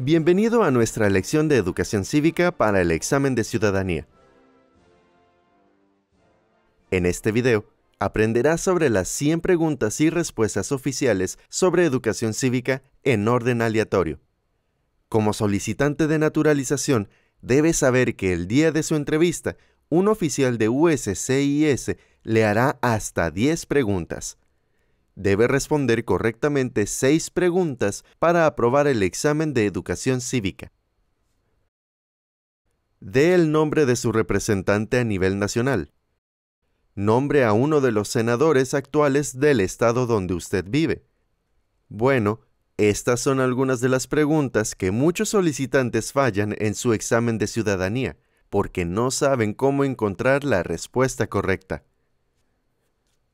Bienvenido a nuestra lección de educación cívica para el examen de ciudadanía. En este video, aprenderás sobre las 100 preguntas y respuestas oficiales sobre educación cívica en orden aleatorio. Como solicitante de naturalización, debes saber que el día de su entrevista, un oficial de USCIS le hará hasta 10 preguntas debe responder correctamente seis preguntas para aprobar el examen de educación cívica. Dé el nombre de su representante a nivel nacional. Nombre a uno de los senadores actuales del estado donde usted vive. Bueno, estas son algunas de las preguntas que muchos solicitantes fallan en su examen de ciudadanía, porque no saben cómo encontrar la respuesta correcta.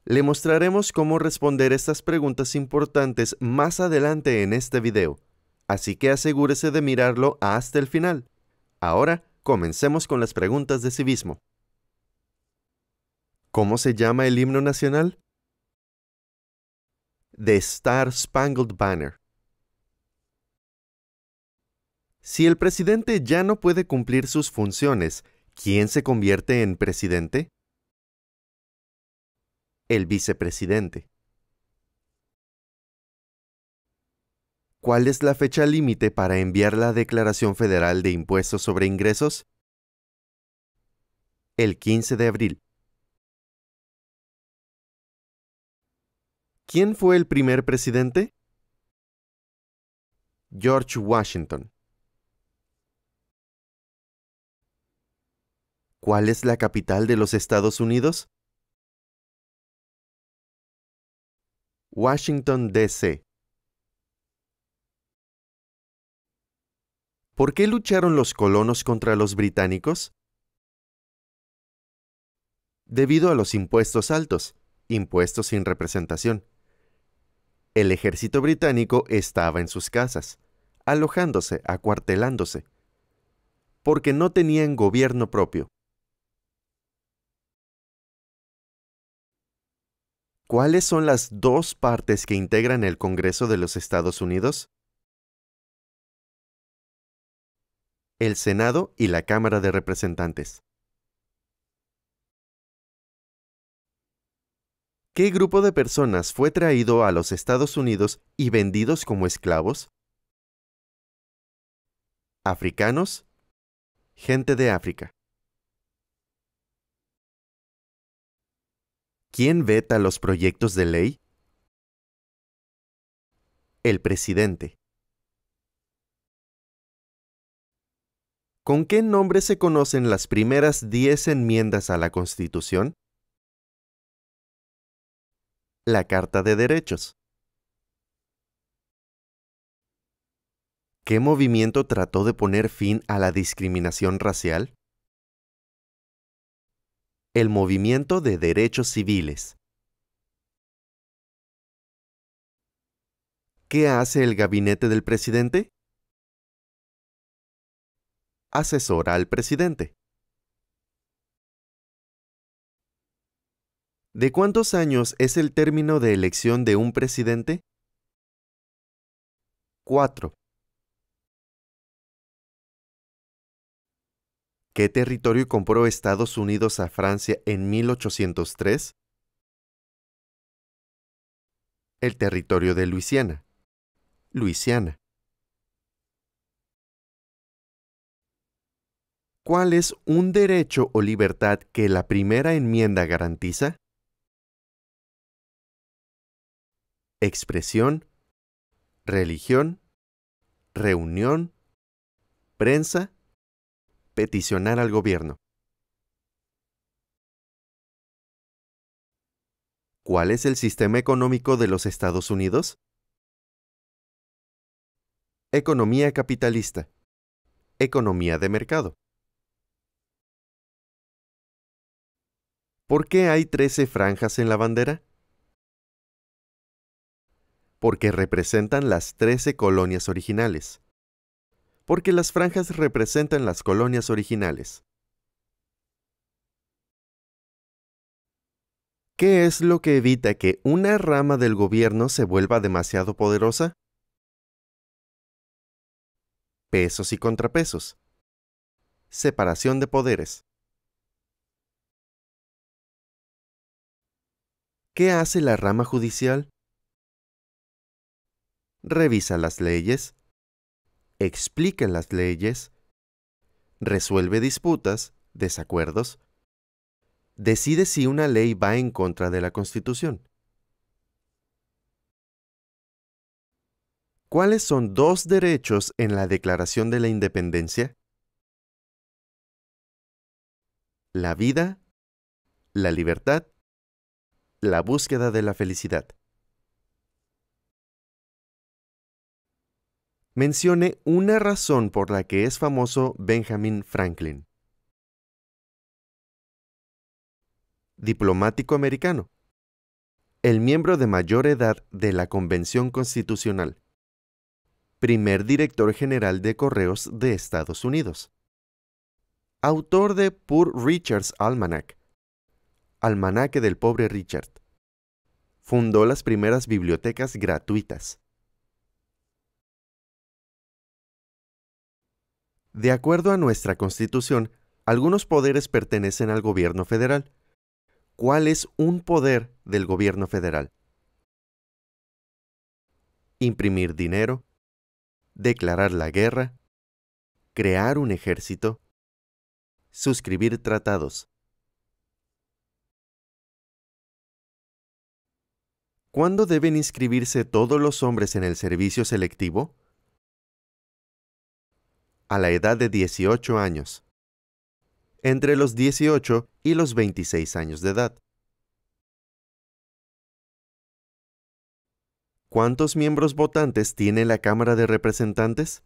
Le mostraremos cómo responder estas preguntas importantes más adelante en este video, así que asegúrese de mirarlo hasta el final. Ahora, comencemos con las preguntas de civismo. ¿Cómo se llama el himno nacional? The Star Spangled Banner. Si el presidente ya no puede cumplir sus funciones, ¿quién se convierte en presidente? el vicepresidente. ¿Cuál es la fecha límite para enviar la Declaración Federal de Impuestos sobre Ingresos? El 15 de abril. ¿Quién fue el primer presidente? George Washington. ¿Cuál es la capital de los Estados Unidos? Washington, D.C. ¿Por qué lucharon los colonos contra los británicos? Debido a los impuestos altos, impuestos sin representación. El ejército británico estaba en sus casas, alojándose, acuartelándose, porque no tenían gobierno propio. ¿Cuáles son las dos partes que integran el Congreso de los Estados Unidos? El Senado y la Cámara de Representantes. ¿Qué grupo de personas fue traído a los Estados Unidos y vendidos como esclavos? Africanos, gente de África. ¿Quién veta los proyectos de ley? El presidente. ¿Con qué nombre se conocen las primeras diez enmiendas a la Constitución? La Carta de Derechos. ¿Qué movimiento trató de poner fin a la discriminación racial? el movimiento de derechos civiles. ¿Qué hace el gabinete del presidente? Asesora al presidente. ¿De cuántos años es el término de elección de un presidente? 4. ¿Qué territorio compró Estados Unidos a Francia en 1803? El territorio de Luisiana. Luisiana. ¿Cuál es un derecho o libertad que la primera enmienda garantiza? Expresión, religión, reunión, prensa, peticionar al gobierno. ¿Cuál es el sistema económico de los Estados Unidos? Economía capitalista. Economía de mercado. ¿Por qué hay 13 franjas en la bandera? Porque representan las 13 colonias originales porque las franjas representan las colonias originales. ¿Qué es lo que evita que una rama del gobierno se vuelva demasiado poderosa? Pesos y contrapesos. Separación de poderes. ¿Qué hace la rama judicial? Revisa las leyes, explica las leyes, resuelve disputas, desacuerdos, decide si una ley va en contra de la Constitución. ¿Cuáles son dos derechos en la Declaración de la Independencia? La vida, la libertad, la búsqueda de la felicidad. mencione una razón por la que es famoso Benjamin Franklin. Diplomático americano. El miembro de mayor edad de la Convención Constitucional. Primer director general de Correos de Estados Unidos. Autor de Poor Richard's Almanac. Almanaque del pobre Richard. Fundó las primeras bibliotecas gratuitas De acuerdo a nuestra Constitución, algunos poderes pertenecen al gobierno federal. ¿Cuál es un poder del gobierno federal? Imprimir dinero, declarar la guerra, crear un ejército, suscribir tratados. ¿Cuándo deben inscribirse todos los hombres en el servicio selectivo? a la edad de 18 años, entre los 18 y los 26 años de edad. ¿Cuántos miembros votantes tiene la Cámara de Representantes?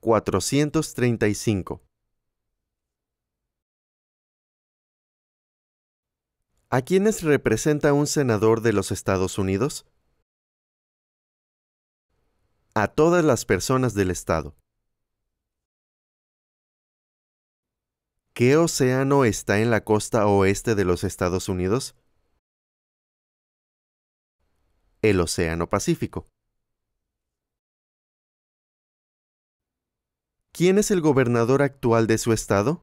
435. ¿A quiénes representa un senador de los Estados Unidos? a todas las personas del Estado. ¿Qué océano está en la costa oeste de los Estados Unidos? El Océano Pacífico. ¿Quién es el gobernador actual de su estado?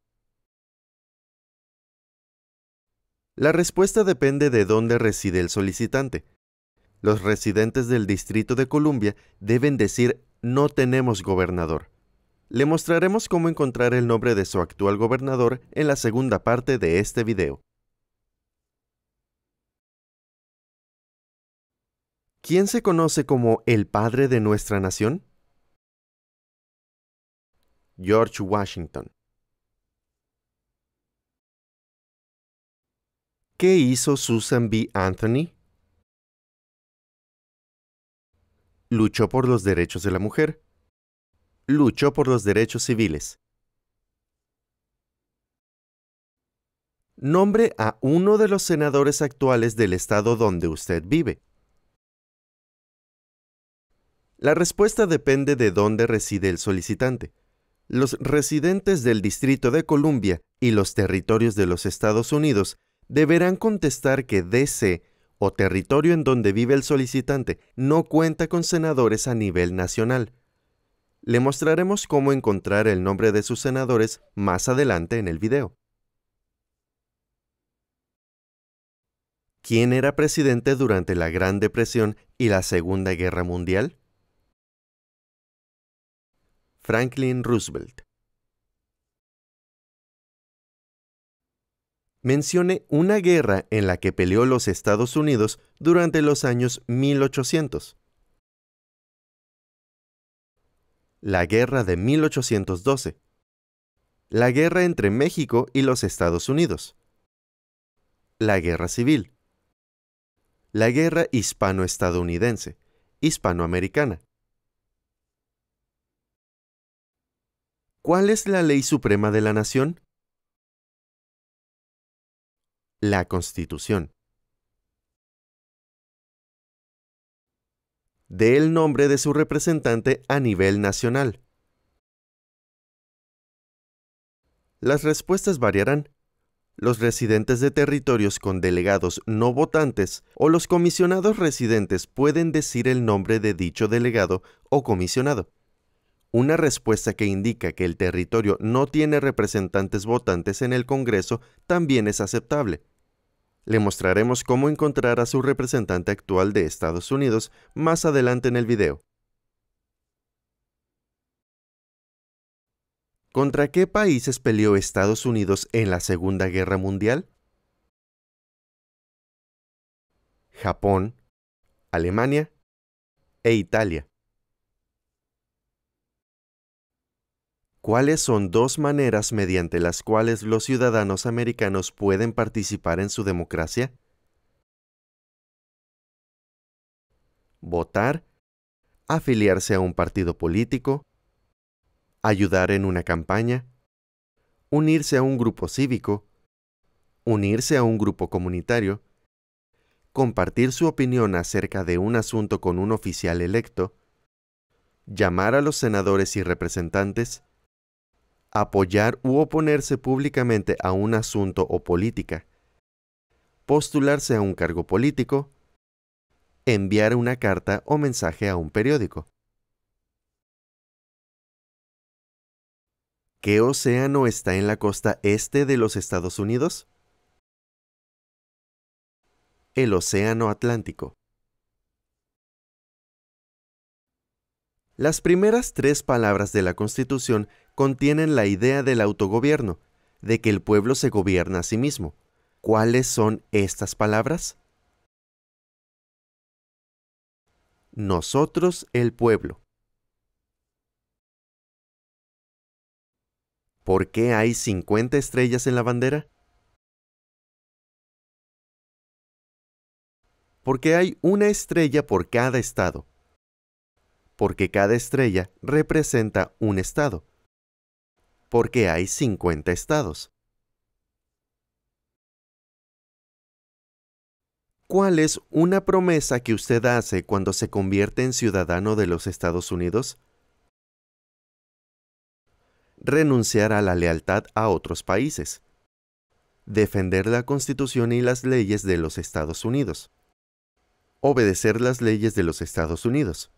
La respuesta depende de dónde reside el solicitante los residentes del Distrito de Columbia deben decir no tenemos gobernador. Le mostraremos cómo encontrar el nombre de su actual gobernador en la segunda parte de este video. ¿Quién se conoce como el padre de nuestra nación? George Washington. ¿Qué hizo Susan B. Anthony? luchó por los derechos de la mujer, luchó por los derechos civiles. Nombre a uno de los senadores actuales del estado donde usted vive. La respuesta depende de dónde reside el solicitante. Los residentes del Distrito de Columbia y los territorios de los Estados Unidos deberán contestar que DC o territorio en donde vive el solicitante no cuenta con senadores a nivel nacional. Le mostraremos cómo encontrar el nombre de sus senadores más adelante en el video. ¿Quién era presidente durante la Gran Depresión y la Segunda Guerra Mundial? Franklin Roosevelt. mencione una guerra en la que peleó los Estados Unidos durante los años 1800. La Guerra de 1812. La guerra entre México y los Estados Unidos. La Guerra Civil. La Guerra Hispano-Estadounidense, Hispanoamericana. ¿Cuál es la ley suprema de la nación? la Constitución. De el nombre de su representante a nivel nacional. Las respuestas variarán. Los residentes de territorios con delegados no votantes o los comisionados residentes pueden decir el nombre de dicho delegado o comisionado. Una respuesta que indica que el territorio no tiene representantes votantes en el Congreso también es aceptable. Le mostraremos cómo encontrar a su representante actual de Estados Unidos más adelante en el video. ¿Contra qué países peleó Estados Unidos en la Segunda Guerra Mundial? Japón, Alemania e Italia. cuáles son dos maneras mediante las cuales los ciudadanos americanos pueden participar en su democracia? Votar, afiliarse a un partido político, ayudar en una campaña, unirse a un grupo cívico, unirse a un grupo comunitario, compartir su opinión acerca de un asunto con un oficial electo, llamar a los senadores y representantes, apoyar u oponerse públicamente a un asunto o política, postularse a un cargo político, enviar una carta o mensaje a un periódico. ¿Qué océano está en la costa este de los Estados Unidos? El Océano Atlántico. Las primeras tres palabras de la Constitución contienen la idea del autogobierno, de que el pueblo se gobierna a sí mismo. ¿Cuáles son estas palabras? Nosotros el pueblo. ¿Por qué hay 50 estrellas en la bandera? Porque hay una estrella por cada estado. Porque cada estrella representa un estado porque hay 50 estados. ¿Cuál es una promesa que usted hace cuando se convierte en ciudadano de los Estados Unidos? Renunciar a la lealtad a otros países. Defender la Constitución y las leyes de los Estados Unidos. Obedecer las leyes de los Estados Unidos.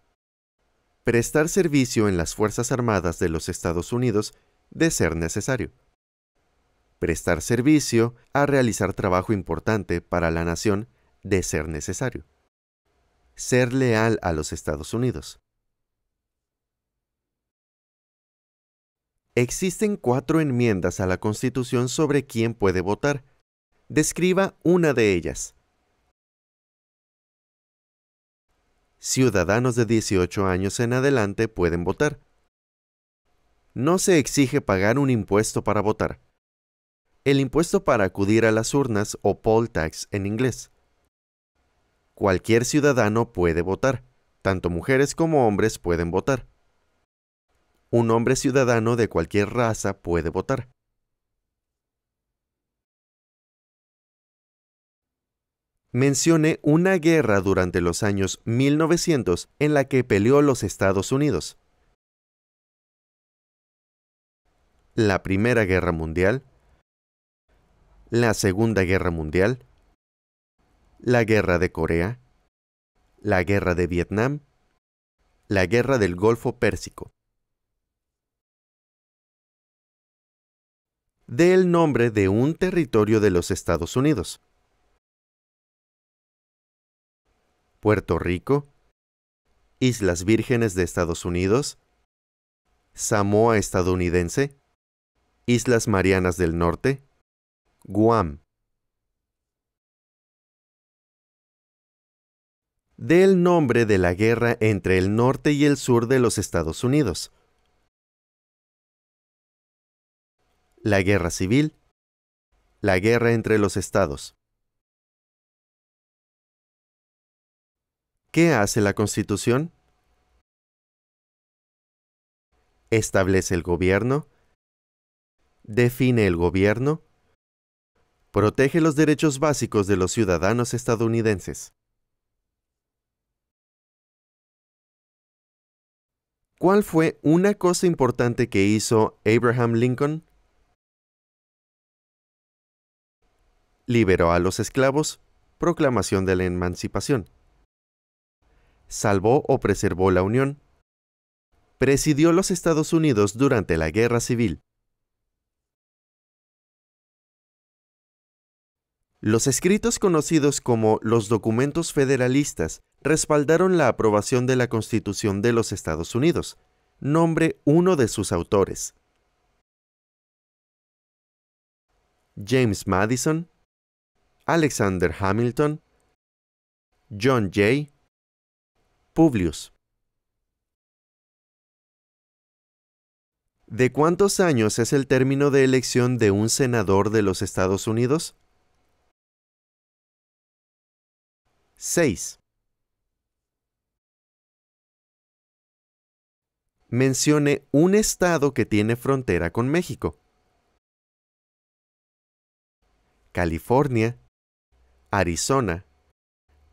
Prestar servicio en las Fuerzas Armadas de los Estados Unidos de ser necesario. Prestar servicio a realizar trabajo importante para la nación de ser necesario. Ser leal a los Estados Unidos. Existen cuatro enmiendas a la Constitución sobre quién puede votar. Describa una de ellas. Ciudadanos de 18 años en adelante pueden votar. No se exige pagar un impuesto para votar. El impuesto para acudir a las urnas o poll tax en inglés. Cualquier ciudadano puede votar. Tanto mujeres como hombres pueden votar. Un hombre ciudadano de cualquier raza puede votar. Mencione una guerra durante los años 1900 en la que peleó los Estados Unidos. la Primera Guerra Mundial, la Segunda Guerra Mundial, la Guerra de Corea, la Guerra de Vietnam, la Guerra del Golfo Pérsico. De el nombre de un territorio de los Estados Unidos. Puerto Rico, Islas Vírgenes de Estados Unidos, Samoa estadounidense, Islas Marianas del Norte, Guam. el nombre de la guerra entre el norte y el sur de los Estados Unidos. La guerra civil, la guerra entre los estados. ¿Qué hace la Constitución? Establece el gobierno, define el gobierno, protege los derechos básicos de los ciudadanos estadounidenses. ¿Cuál fue una cosa importante que hizo Abraham Lincoln? Liberó a los esclavos, proclamación de la emancipación. Salvó o preservó la Unión. Presidió los Estados Unidos durante la Guerra Civil. Los escritos conocidos como los documentos federalistas respaldaron la aprobación de la Constitución de los Estados Unidos. Nombre uno de sus autores. James Madison, Alexander Hamilton, John Jay, Publius. ¿De cuántos años es el término de elección de un senador de los Estados Unidos? 6. Mencione un estado que tiene frontera con México. California, Arizona,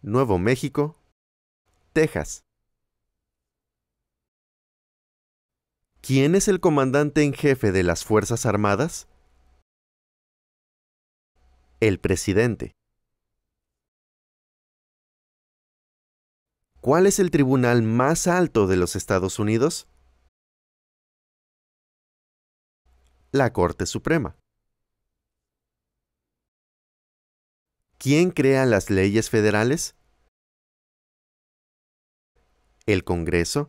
Nuevo México, Texas. ¿Quién es el comandante en jefe de las Fuerzas Armadas? El presidente. ¿Cuál es el tribunal más alto de los Estados Unidos? La Corte Suprema. ¿Quién crea las leyes federales? El Congreso,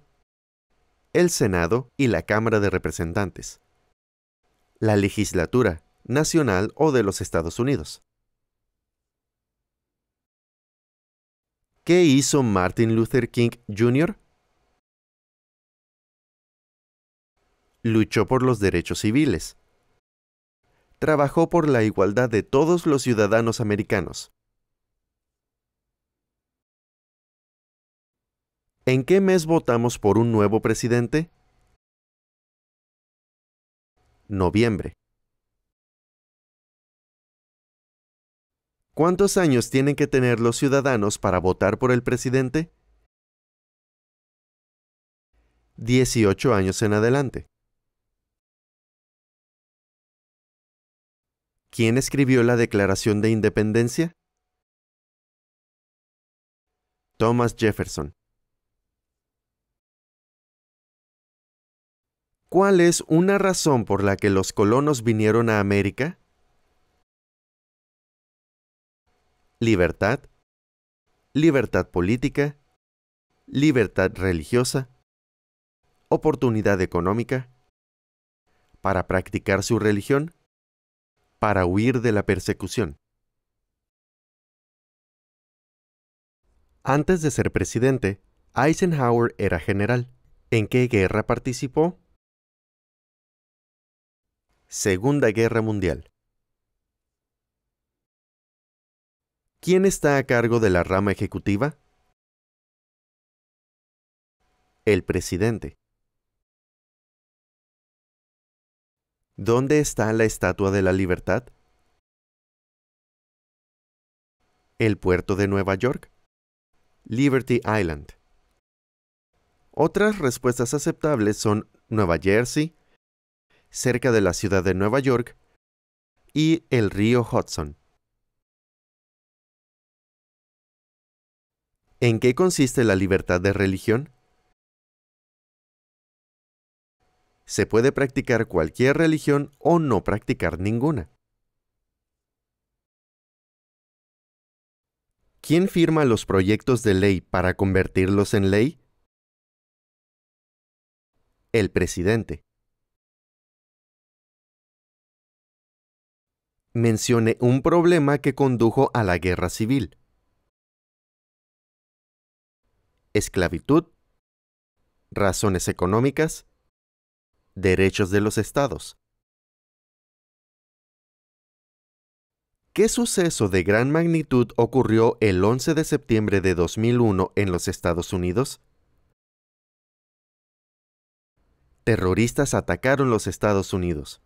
el Senado y la Cámara de Representantes. La legislatura, nacional o de los Estados Unidos. ¿Qué hizo Martin Luther King Jr.? Luchó por los derechos civiles. Trabajó por la igualdad de todos los ciudadanos americanos. ¿En qué mes votamos por un nuevo presidente? Noviembre. ¿Cuántos años tienen que tener los ciudadanos para votar por el presidente? 18 años en adelante. ¿Quién escribió la Declaración de Independencia? Thomas Jefferson. ¿Cuál es una razón por la que los colonos vinieron a América? libertad, libertad política, libertad religiosa, oportunidad económica, para practicar su religión, para huir de la persecución. Antes de ser presidente, Eisenhower era general. ¿En qué guerra participó? Segunda Guerra Mundial. ¿Quién está a cargo de la rama ejecutiva? El presidente. ¿Dónde está la Estatua de la Libertad? El puerto de Nueva York. Liberty Island. Otras respuestas aceptables son Nueva Jersey, cerca de la ciudad de Nueva York, y el río Hudson. ¿En qué consiste la libertad de religión? Se puede practicar cualquier religión o no practicar ninguna. ¿Quién firma los proyectos de ley para convertirlos en ley? El presidente. Mencione un problema que condujo a la guerra civil esclavitud, razones económicas, derechos de los estados. ¿Qué suceso de gran magnitud ocurrió el 11 de septiembre de 2001 en los Estados Unidos? Terroristas atacaron los Estados Unidos.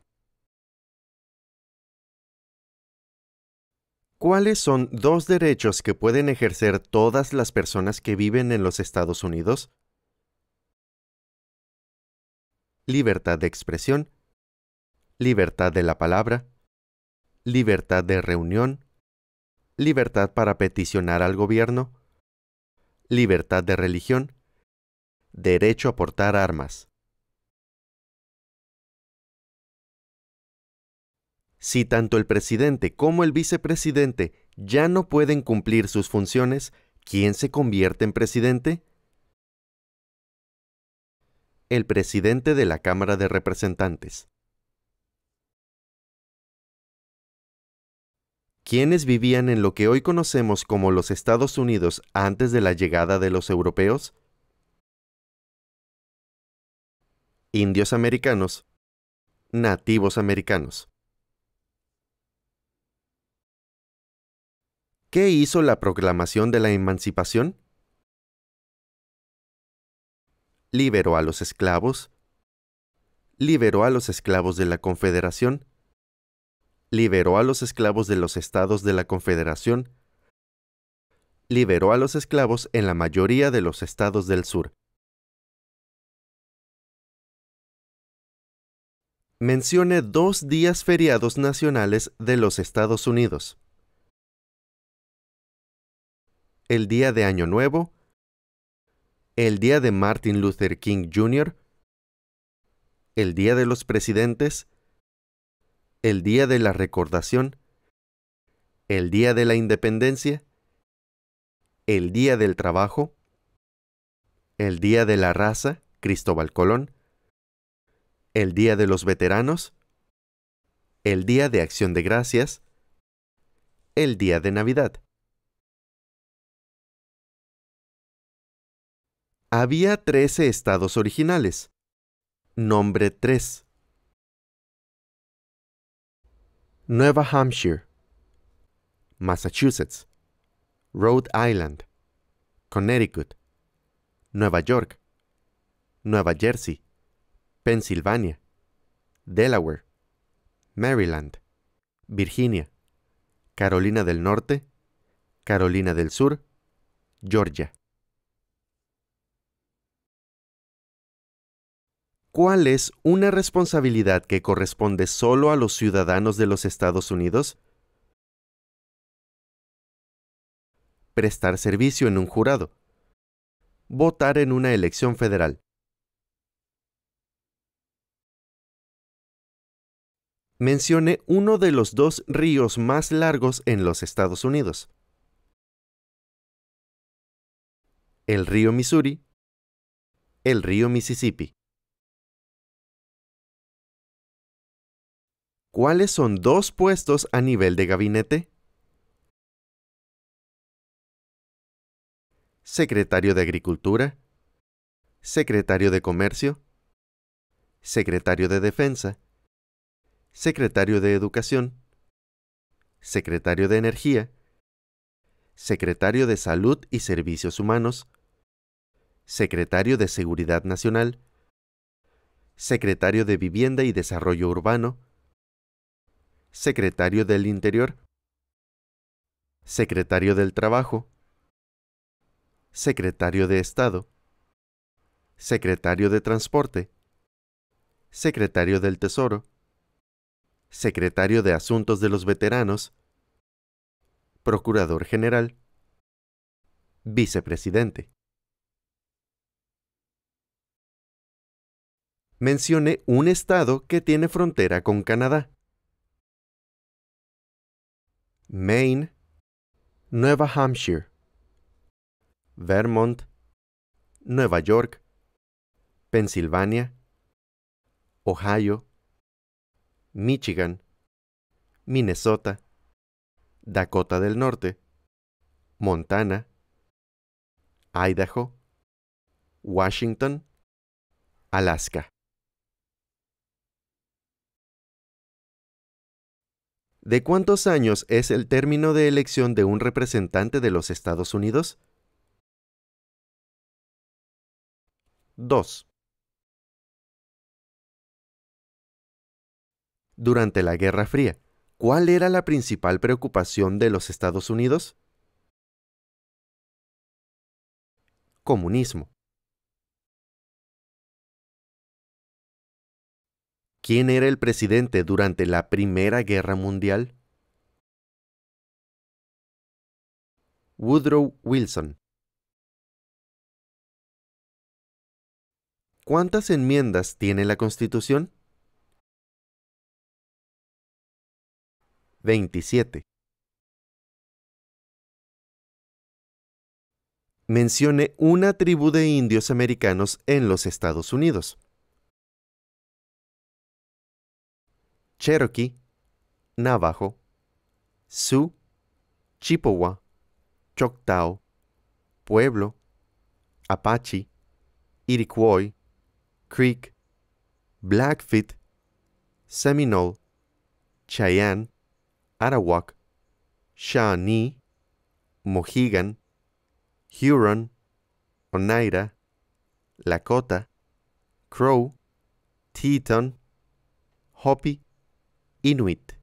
¿Cuáles son dos derechos que pueden ejercer todas las personas que viven en los Estados Unidos? Libertad de expresión, libertad de la palabra, libertad de reunión, libertad para peticionar al gobierno, libertad de religión, derecho a portar armas. Si tanto el presidente como el vicepresidente ya no pueden cumplir sus funciones, ¿quién se convierte en presidente? El presidente de la Cámara de Representantes. ¿Quiénes vivían en lo que hoy conocemos como los Estados Unidos antes de la llegada de los europeos? Indios americanos, nativos americanos. ¿Qué hizo la proclamación de la emancipación? Liberó a los esclavos. Liberó a los esclavos de la Confederación. Liberó a los esclavos de los estados de la Confederación. Liberó a los esclavos en la mayoría de los estados del sur. mencione dos días feriados nacionales de los Estados Unidos. el día de Año Nuevo, el día de Martin Luther King Jr., el día de los presidentes, el día de la recordación, el día de la independencia, el día del trabajo, el día de la raza, Cristóbal Colón, el día de los veteranos, el día de acción de gracias, el día de Navidad. Había trece estados originales. Nombre tres. Nueva Hampshire, Massachusetts, Rhode Island, Connecticut, Nueva York, Nueva Jersey, Pensilvania, Delaware, Maryland, Virginia, Carolina del Norte, Carolina del Sur, Georgia. cuál es una responsabilidad que corresponde solo a los ciudadanos de los Estados Unidos? Prestar servicio en un jurado. Votar en una elección federal. Mencione uno de los dos ríos más largos en los Estados Unidos. El río Missouri. El río Mississippi. ¿Cuáles son dos puestos a nivel de gabinete? Secretario de Agricultura, Secretario de Comercio, Secretario de Defensa, Secretario de Educación, Secretario de Energía, Secretario de Salud y Servicios Humanos, Secretario de Seguridad Nacional, Secretario de Vivienda y Desarrollo Urbano, Secretario del Interior, Secretario del Trabajo, Secretario de Estado, Secretario de Transporte, Secretario del Tesoro, Secretario de Asuntos de los Veteranos, Procurador General, Vicepresidente. Mencione un estado que tiene frontera con Canadá. Maine, Nueva Hampshire, Vermont, Nueva York, Pensilvania, Ohio, Michigan, Minnesota, Dakota del Norte, Montana, Idaho, Washington, Alaska. ¿De cuántos años es el término de elección de un representante de los Estados Unidos? 2. Durante la Guerra Fría, ¿cuál era la principal preocupación de los Estados Unidos? Comunismo. ¿Quién era el presidente durante la Primera Guerra Mundial? Woodrow Wilson. ¿Cuántas enmiendas tiene la Constitución? 27. Mencione una tribu de indios americanos en los Estados Unidos. Cherokee, Navajo, Sioux, Chippewa, Choctaw, Pueblo, Apache, Iroquois, Creek, Blackfeet, Seminole, Cheyenne, Arawak, Shawnee, Mohegan, Huron, Oneida, Lakota, Crow, Teton, Hopi, Inuit.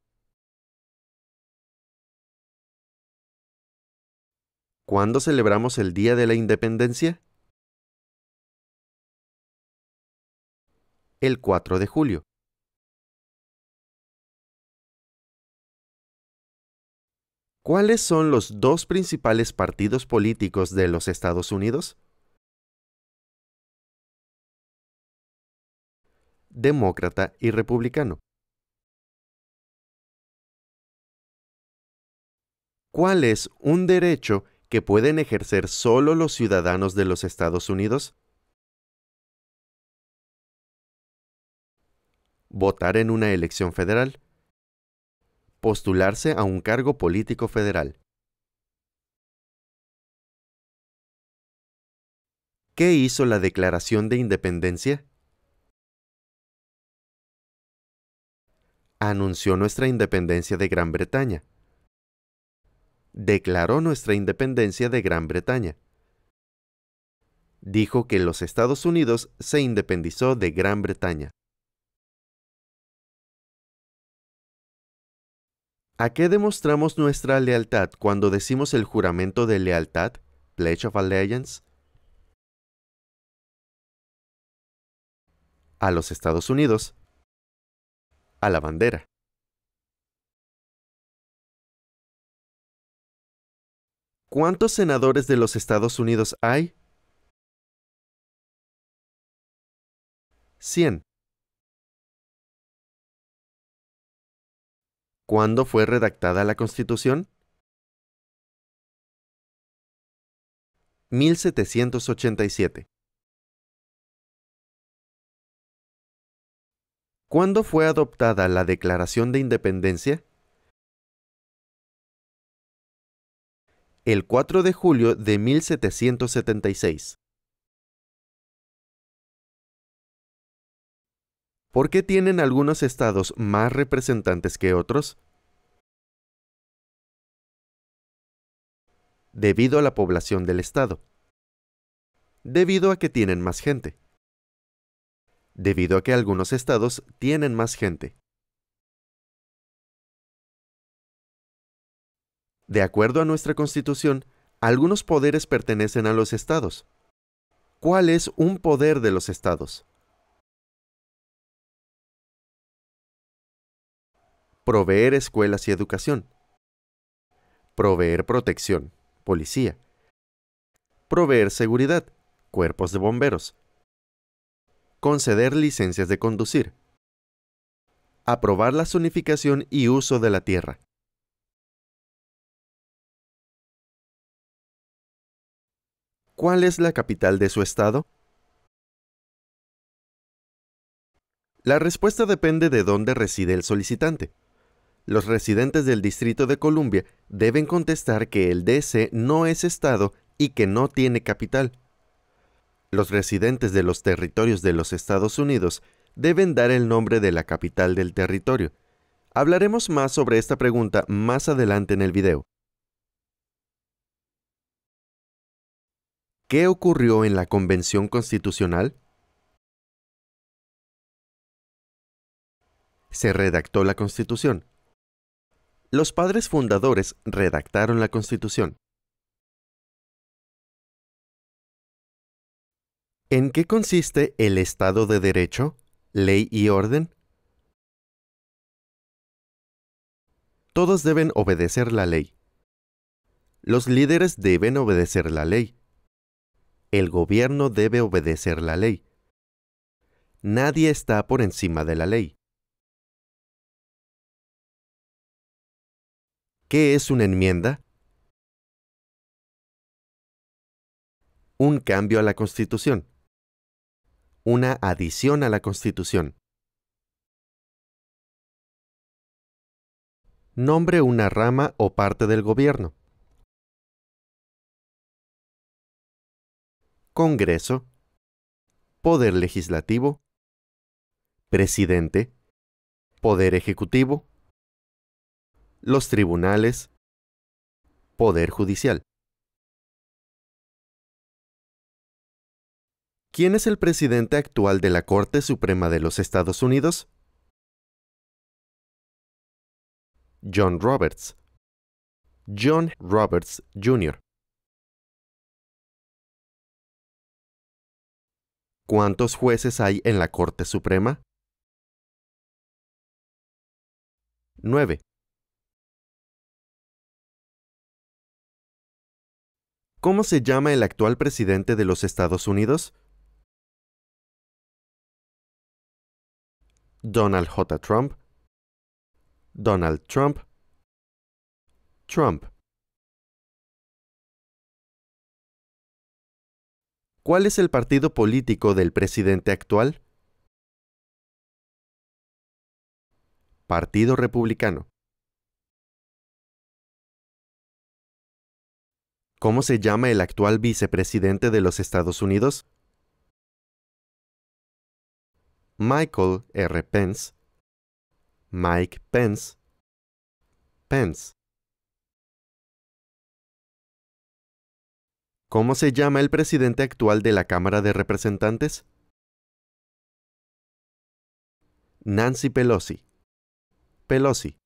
¿Cuándo celebramos el Día de la Independencia? El 4 de julio. ¿Cuáles son los dos principales partidos políticos de los Estados Unidos? Demócrata y republicano. ¿Cuál es un derecho que pueden ejercer solo los ciudadanos de los Estados Unidos? Votar en una elección federal. Postularse a un cargo político federal. ¿Qué hizo la Declaración de Independencia? Anunció nuestra independencia de Gran Bretaña declaró nuestra independencia de Gran Bretaña. Dijo que los Estados Unidos se independizó de Gran Bretaña. ¿A qué demostramos nuestra lealtad cuando decimos el juramento de lealtad, Pledge of Allegiance? A los Estados Unidos. A la bandera. ¿Cuántos senadores de los Estados Unidos hay? 100. ¿Cuándo fue redactada la Constitución? 1787. ¿Cuándo fue adoptada la Declaración de Independencia? el 4 de julio de 1776. ¿Por qué tienen algunos estados más representantes que otros? Debido a la población del estado. Debido a que tienen más gente. Debido a que algunos estados tienen más gente. De acuerdo a nuestra Constitución, algunos poderes pertenecen a los estados. ¿Cuál es un poder de los estados? Proveer escuelas y educación. Proveer protección, policía. Proveer seguridad, cuerpos de bomberos. Conceder licencias de conducir. Aprobar la zonificación y uso de la tierra. ¿Cuál es la capital de su estado? La respuesta depende de dónde reside el solicitante. Los residentes del Distrito de Columbia deben contestar que el DC no es estado y que no tiene capital. Los residentes de los territorios de los Estados Unidos deben dar el nombre de la capital del territorio. Hablaremos más sobre esta pregunta más adelante en el video. ¿Qué ocurrió en la Convención Constitucional? Se redactó la Constitución. Los padres fundadores redactaron la Constitución. ¿En qué consiste el Estado de Derecho, ley y orden? Todos deben obedecer la ley. Los líderes deben obedecer la ley el gobierno debe obedecer la ley. Nadie está por encima de la ley. ¿Qué es una enmienda? Un cambio a la Constitución. Una adición a la Constitución. Nombre una rama o parte del gobierno. Congreso, Poder Legislativo, Presidente, Poder Ejecutivo, los tribunales, Poder Judicial. ¿Quién es el presidente actual de la Corte Suprema de los Estados Unidos? John Roberts. John Roberts Jr. ¿Cuántos jueces hay en la Corte Suprema? 9. ¿Cómo se llama el actual presidente de los Estados Unidos? Donald J. Trump. Donald Trump. Trump. ¿Cuál es el partido político del presidente actual? Partido Republicano. ¿Cómo se llama el actual vicepresidente de los Estados Unidos? Michael R. Pence, Mike Pence, Pence. ¿Cómo se llama el presidente actual de la Cámara de Representantes? Nancy Pelosi. Pelosi.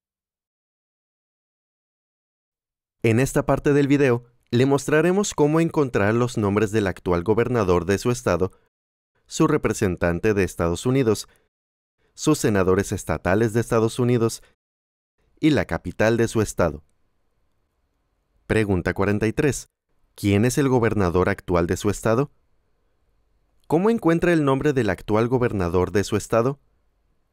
En esta parte del video, le mostraremos cómo encontrar los nombres del actual gobernador de su estado, su representante de Estados Unidos, sus senadores estatales de Estados Unidos y la capital de su estado. Pregunta 43. ¿Quién es el gobernador actual de su estado? ¿Cómo encuentra el nombre del actual gobernador de su estado?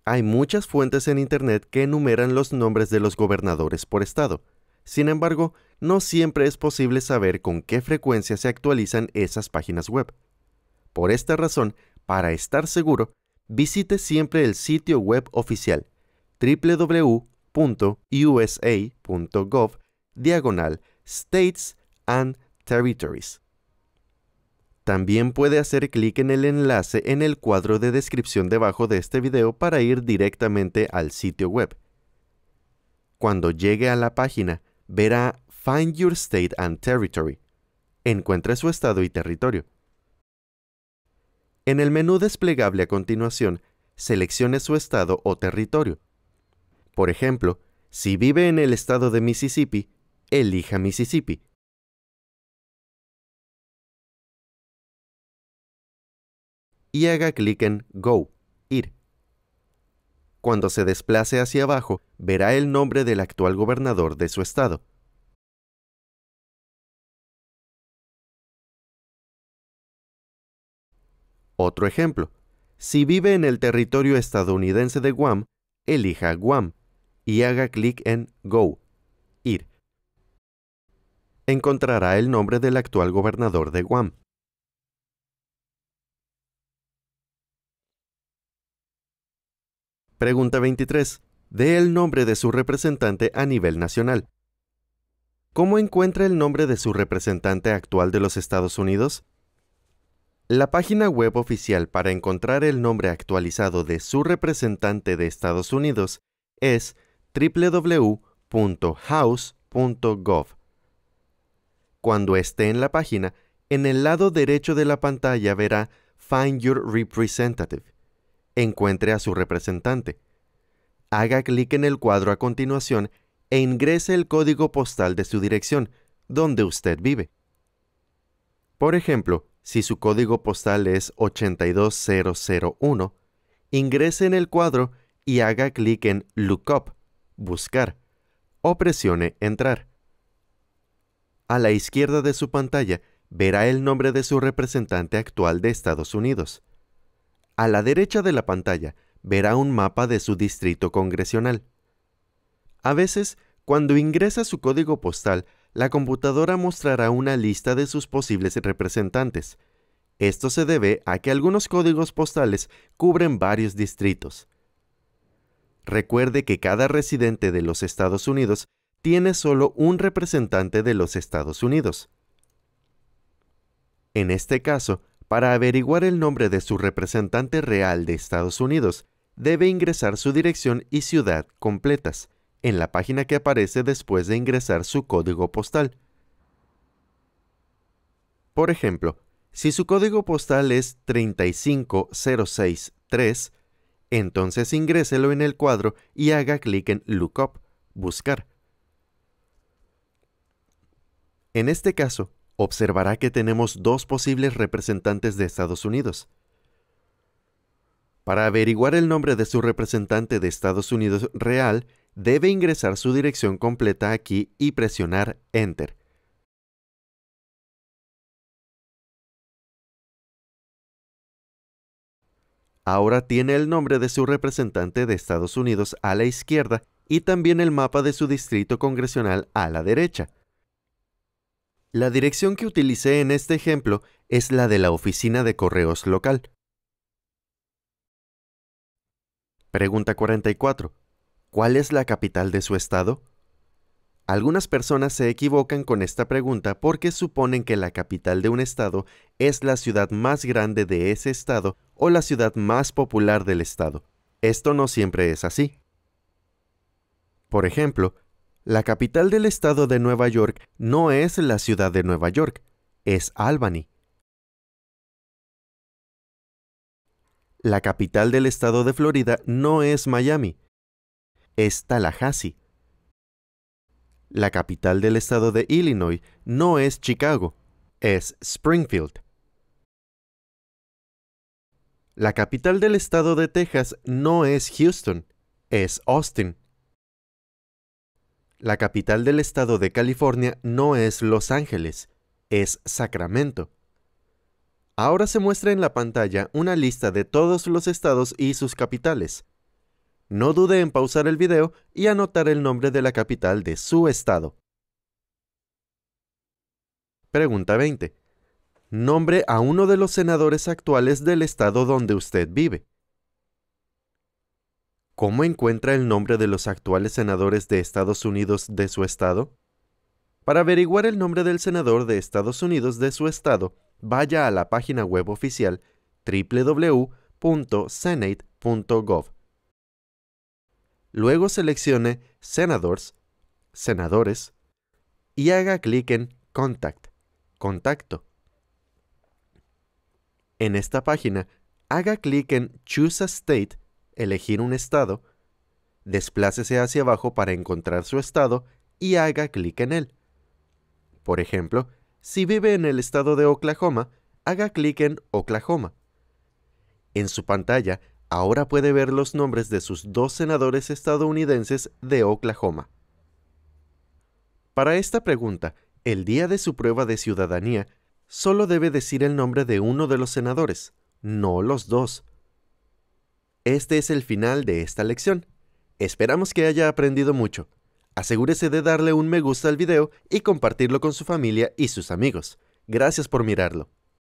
Hay muchas fuentes en Internet que enumeran los nombres de los gobernadores por estado. Sin embargo, no siempre es posible saber con qué frecuencia se actualizan esas páginas web. Por esta razón, para estar seguro, visite siempre el sitio web oficial www.usa.gov diagonal states and Territories. También puede hacer clic en el enlace en el cuadro de descripción debajo de este video para ir directamente al sitio web. Cuando llegue a la página, verá Find Your State and Territory. Encuentre su estado y territorio. En el menú desplegable a continuación, seleccione su estado o territorio. Por ejemplo, si vive en el estado de Mississippi, elija Mississippi. y haga clic en Go, ir. Cuando se desplace hacia abajo, verá el nombre del actual gobernador de su estado. Otro ejemplo. Si vive en el territorio estadounidense de Guam, elija Guam y haga clic en Go, ir. Encontrará el nombre del actual gobernador de Guam. Pregunta 23. Dé el nombre de su representante a nivel nacional. ¿Cómo encuentra el nombre de su representante actual de los Estados Unidos? La página web oficial para encontrar el nombre actualizado de su representante de Estados Unidos es www.house.gov. Cuando esté en la página, en el lado derecho de la pantalla verá Find Your Representative encuentre a su representante. Haga clic en el cuadro a continuación e ingrese el código postal de su dirección, donde usted vive. Por ejemplo, si su código postal es 82001, ingrese en el cuadro y haga clic en Lookup, Buscar, o presione Entrar. A la izquierda de su pantalla verá el nombre de su representante actual de Estados Unidos. A la derecha de la pantalla verá un mapa de su distrito congresional. A veces, cuando ingresa su código postal, la computadora mostrará una lista de sus posibles representantes. Esto se debe a que algunos códigos postales cubren varios distritos. Recuerde que cada residente de los Estados Unidos tiene solo un representante de los Estados Unidos. En este caso, para averiguar el nombre de su representante real de Estados Unidos, debe ingresar su dirección y ciudad completas en la página que aparece después de ingresar su código postal. Por ejemplo, si su código postal es 35063, entonces ingréselo en el cuadro y haga clic en Lookup, buscar. En este caso, observará que tenemos dos posibles representantes de Estados Unidos. Para averiguar el nombre de su representante de Estados Unidos real, debe ingresar su dirección completa aquí y presionar Enter. Ahora tiene el nombre de su representante de Estados Unidos a la izquierda y también el mapa de su distrito congresional a la derecha. La dirección que utilicé en este ejemplo es la de la oficina de correos local. Pregunta 44. ¿Cuál es la capital de su estado? Algunas personas se equivocan con esta pregunta porque suponen que la capital de un estado es la ciudad más grande de ese estado o la ciudad más popular del estado. Esto no siempre es así. Por ejemplo, la capital del estado de Nueva York no es la ciudad de Nueva York, es Albany. La capital del estado de Florida no es Miami, es Tallahassee. La capital del estado de Illinois no es Chicago, es Springfield. La capital del estado de Texas no es Houston, es Austin. La capital del estado de California no es Los Ángeles, es Sacramento. Ahora se muestra en la pantalla una lista de todos los estados y sus capitales. No dude en pausar el video y anotar el nombre de la capital de su estado. Pregunta 20. Nombre a uno de los senadores actuales del estado donde usted vive. ¿Cómo encuentra el nombre de los actuales senadores de Estados Unidos de su estado? Para averiguar el nombre del senador de Estados Unidos de su estado, vaya a la página web oficial www.senate.gov. Luego seleccione Senators, Senadores, y haga clic en Contact, Contacto. En esta página, haga clic en Choose a State elegir un estado, desplácese hacia abajo para encontrar su estado y haga clic en él. Por ejemplo, si vive en el estado de Oklahoma, haga clic en Oklahoma. En su pantalla, ahora puede ver los nombres de sus dos senadores estadounidenses de Oklahoma. Para esta pregunta, el día de su prueba de ciudadanía, solo debe decir el nombre de uno de los senadores, no los dos, este es el final de esta lección. Esperamos que haya aprendido mucho. Asegúrese de darle un me gusta al video y compartirlo con su familia y sus amigos. Gracias por mirarlo.